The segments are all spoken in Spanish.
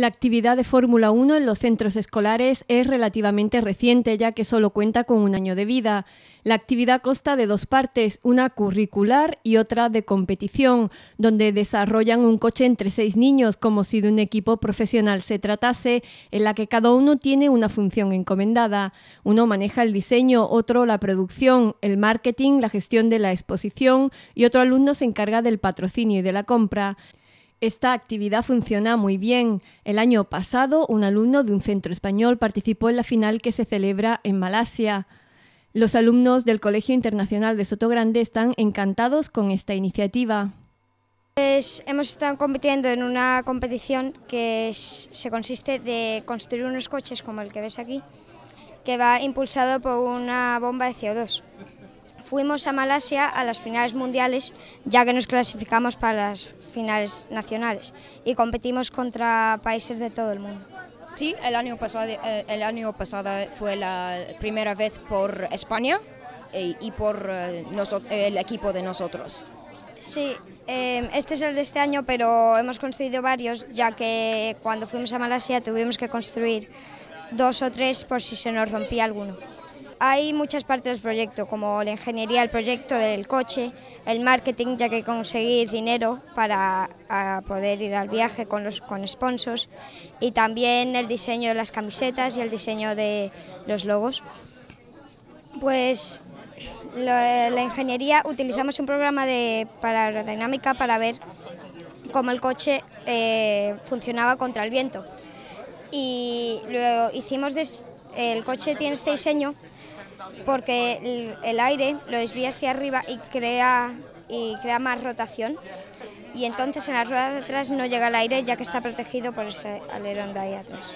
La actividad de Fórmula 1 en los centros escolares es relativamente reciente, ya que solo cuenta con un año de vida. La actividad consta de dos partes, una curricular y otra de competición, donde desarrollan un coche entre seis niños, como si de un equipo profesional se tratase, en la que cada uno tiene una función encomendada. Uno maneja el diseño, otro la producción, el marketing, la gestión de la exposición y otro alumno se encarga del patrocinio y de la compra. Esta actividad funciona muy bien. El año pasado, un alumno de un centro español participó en la final que se celebra en Malasia. Los alumnos del Colegio Internacional de Sotogrande están encantados con esta iniciativa. hemos estado compitiendo en una competición que se consiste de construir unos coches como el que ves aquí, que va impulsado por una bomba de CO2. Fuimos a Malasia a las finales mundiales, ya que nos clasificamos para las finales nacionales y competimos contra países de todo el mundo. Sí, el año pasado, eh, el año pasado fue la primera vez por España eh, y por eh, el equipo de nosotros. Sí, em, este es el de este año, pero hemos construido varios, ya que cuando fuimos a Malasia tuvimos que construir dos o tres por si se nos rompía alguno. Hay muchas partes del proyecto, como la ingeniería el proyecto del coche, el marketing, ya que conseguir dinero para poder ir al viaje con los con sponsors, y también el diseño de las camisetas y el diseño de los logos. Pues la, ingeniería utilizamos un programa de, para aerodinámica para ver cómo el coche eh, funcionaba contra el viento. Y luego hicimos el coche tiene este diseño porque el, aire lo desvía hacia arriba y crea, y crea más rotación y entonces en las ruedas de atrás no llega el aire ya que está protegido por ese alerón de ahí atrás.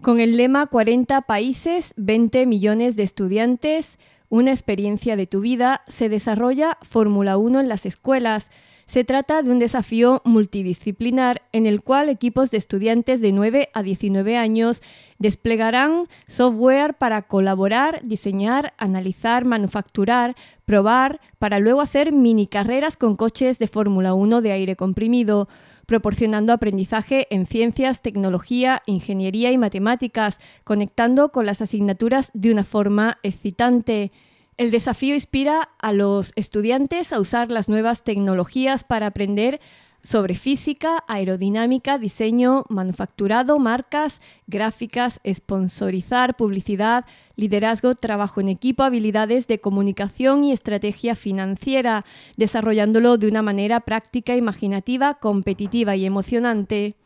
Con el lema 40 países, 20 millones de estudiantes, una experiencia de tu vida, se desarrolla Fórmula 1 en las escuelas. Se trata de un desafío multidisciplinar en el cual equipos de estudiantes de 9 a 19 años desplegarán software para colaborar, diseñar, analizar, manufacturar, probar, para luego hacer mini carreras con coches de Fórmula 1 de aire comprimido proporcionando aprendizaje en ciencias, tecnología, ingeniería y matemáticas, conectando con las asignaturas de una forma excitante. El desafío inspira a los estudiantes a usar las nuevas tecnologías para aprender sobre física, aerodinámica, diseño, manufacturado, marcas, gráficas, sponsorizar, publicidad, liderazgo, trabajo en equipo, habilidades de comunicación y estrategia financiera, desarrollándolo de una manera práctica, imaginativa, competitiva y emocionante.